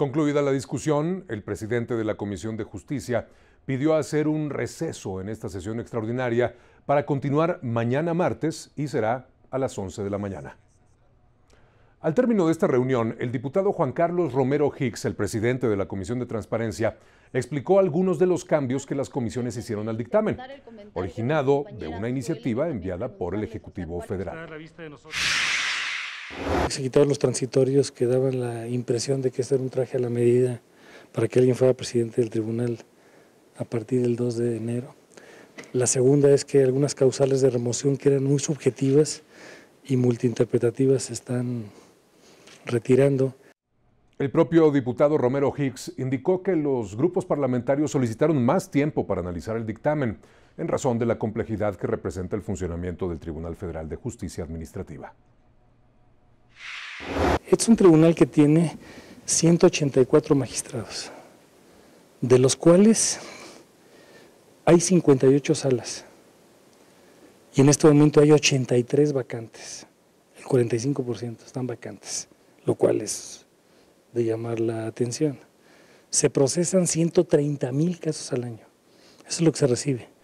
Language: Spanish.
Concluida la discusión, el presidente de la Comisión de Justicia pidió hacer un receso en esta sesión extraordinaria para continuar mañana martes y será a las 11 de la mañana. Al término de esta reunión, el diputado Juan Carlos Romero Hicks, el presidente de la Comisión de Transparencia, explicó algunos de los cambios que las comisiones hicieron al dictamen, originado de una iniciativa enviada por el Ejecutivo Federal. Se quitaron los transitorios que daban la impresión de que este era un traje a la medida para que alguien fuera presidente del tribunal a partir del 2 de enero. La segunda es que algunas causales de remoción que eran muy subjetivas y multiinterpretativas se están retirando. El propio diputado Romero Hicks indicó que los grupos parlamentarios solicitaron más tiempo para analizar el dictamen, en razón de la complejidad que representa el funcionamiento del Tribunal Federal de Justicia Administrativa es un tribunal que tiene 184 magistrados, de los cuales hay 58 salas y en este momento hay 83 vacantes, el 45% están vacantes, lo cual es de llamar la atención. Se procesan 130 mil casos al año, eso es lo que se recibe.